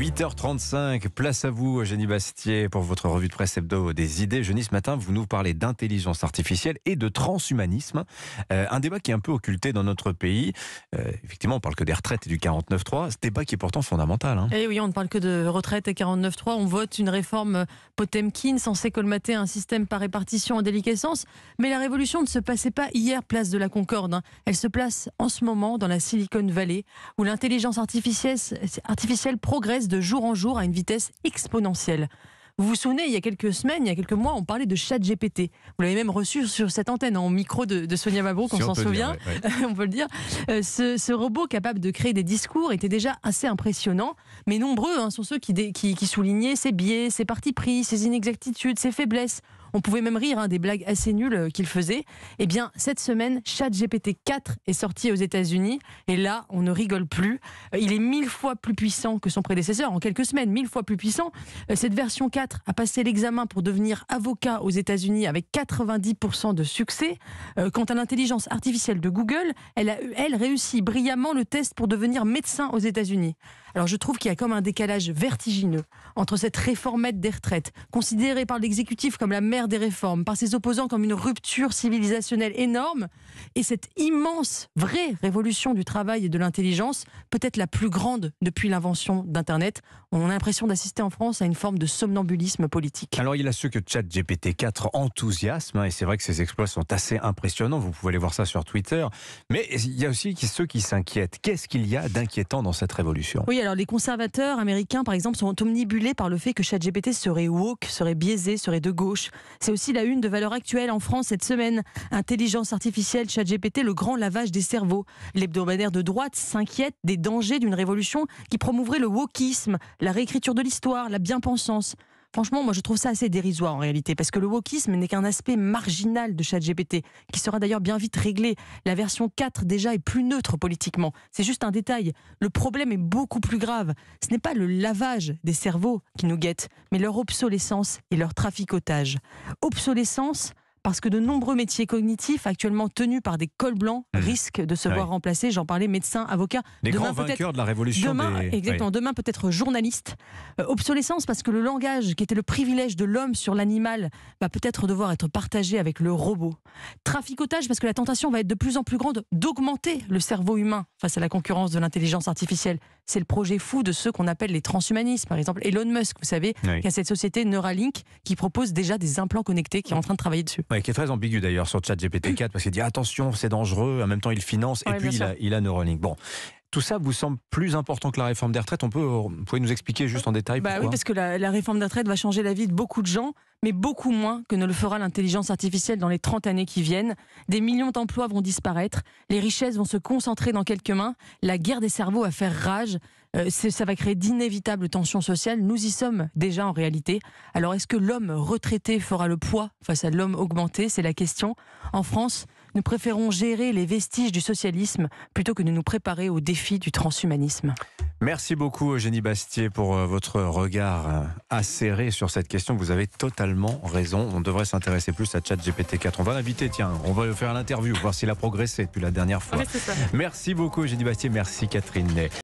8h35, place à vous, Eugénie Bastier, pour votre revue de presse hebdo des idées. Eugénie, ce matin, vous nous parlez d'intelligence artificielle et de transhumanisme, euh, un débat qui est un peu occulté dans notre pays. Euh, effectivement, on parle que des retraites et du 49.3, ce débat qui est pourtant fondamental. Hein. Eh oui, on ne parle que de retraite et 49.3, on vote une réforme Potemkin censée colmater un système par répartition en déliquescence, mais la révolution ne se passait pas hier, place de la Concorde. Hein. Elle se place en ce moment dans la Silicon Valley, où l'intelligence artificielle, artificielle progresse de jour en jour à une vitesse exponentielle. Vous vous souvenez, il y a quelques semaines, il y a quelques mois, on parlait de chat GPT. Vous l'avez même reçu sur cette antenne, en micro de, Sonia Mabrouk, on s'en souvient, on peut le dire. Euh, ce, robot capable de créer des discours était déjà assez impressionnant mais nombreux hein, sont ceux qui, soulignaient ses biais, ses partis pris, ses inexactitudes, ses faiblesses. On pouvait même rire hein, des blagues assez nulles euh, qu'il faisait. Eh bien, cette semaine, ChatGPT 4 est sorti aux États-Unis et là, on ne rigole plus. Euh, il est mille fois plus puissant que son prédécesseur. En quelques semaines, mille fois plus puissant. Euh, cette version 4 a passé l'examen pour devenir avocat aux États-Unis avec 90% de succès. Quant à l'intelligence artificielle de Google, elle a, réussi brillamment le test pour devenir médecin aux États-Unis. Alors je trouve qu'il y a comme un décalage vertigineux entre cette réformette des retraites, considérée par l'exécutif comme la mère des réformes, par ses opposants comme une rupture civilisationnelle énorme, et cette immense, vraie révolution du travail et de l'intelligence, peut-être la plus grande depuis l'invention d'Internet. On a l'impression d'assister en France à une forme de somnambulisme politique. Alors il y a ceux que gpt 4 enthousiasme, hein, et c'est vrai que ses exploits sont assez impressionnants, vous pouvez aller voir ça sur Twitter, mais il y a aussi ceux qui s'inquiètent. Qu'est-ce qu'il y a d'inquiétant dans cette révolution alors les conservateurs américains, par exemple, sont omnibulés par le fait que ChatGPT serait woke, serait biaisé, serait de gauche. C'est aussi la une de valeur actuelle en France cette semaine. Intelligence artificielle, ChatGPT, le grand lavage des cerveaux. L'hebdomadaire de droite s'inquiète des dangers d'une révolution qui promouvrait le wokisme, la réécriture de l'histoire, la bien-pensance. Franchement, moi je trouve ça assez dérisoire en réalité, parce que le wokisme n'est qu'un aspect marginal de ChatGPT, qui sera d'ailleurs bien vite réglé. La version 4 déjà est plus neutre politiquement. C'est juste un détail. Le problème est beaucoup plus grave. Ce n'est pas le lavage des cerveaux qui nous guette, mais leur obsolescence et leur traficotage. Obsolescence parce que de nombreux métiers cognitifs actuellement tenus par des cols blancs mmh. risquent de se ah voir remplacés. J'en parlais, médecins, avocats. Des grands vainqueurs de la révolution. Demain, exactement. Demain peut-être journaliste. Euh, obsolescence parce que le langage qui était le privilège de l'homme sur l'animal va peut-être devoir être partagé avec le robot. Traficotage parce que la tentation va être de plus en plus grande d'augmenter le cerveau humain face à la concurrence de l'intelligence artificielle. C'est le projet fou de ceux qu'on appelle les transhumanistes, par exemple Elon Musk, vous savez, oui. qui a cette société Neuralink qui propose déjà des implants connectés qui est en train de travailler dessus. Ouais, qui est très ambigu d'ailleurs sur gpt 4 parce qu'il dit attention, c'est dangereux, en même temps il finance et puis il a, il a Neuralink. Bon, tout ça vous semble plus important que la réforme des retraites On peut, euh, vous pouvez nous expliquer juste en détail bah Oui, parce que la, réforme des retraites va changer la vie de beaucoup de gens, mais beaucoup moins que ne le fera l'intelligence artificielle dans les 30 années qui viennent. Des millions d'emplois vont disparaître, les richesses vont se concentrer dans quelques mains, la guerre des cerveaux va faire rage, euh, ça va créer d'inévitables tensions sociales. Nous y sommes déjà en réalité. Alors est-ce que l'homme retraité fera le poids face à l'homme augmenté C'est la question. En France, nous préférons gérer les vestiges du socialisme plutôt que de nous préparer au défi du transhumanisme. Merci beaucoup Eugénie Bastier pour euh, votre regard euh, acéré sur cette question. Vous avez totalement raison. On devrait s'intéresser plus à GPT 4 On va l'inviter, tiens, on va lui faire l'interview, voir s'il a progressé depuis la dernière fois. Merci beaucoup Eugénie Bastier, merci Catherine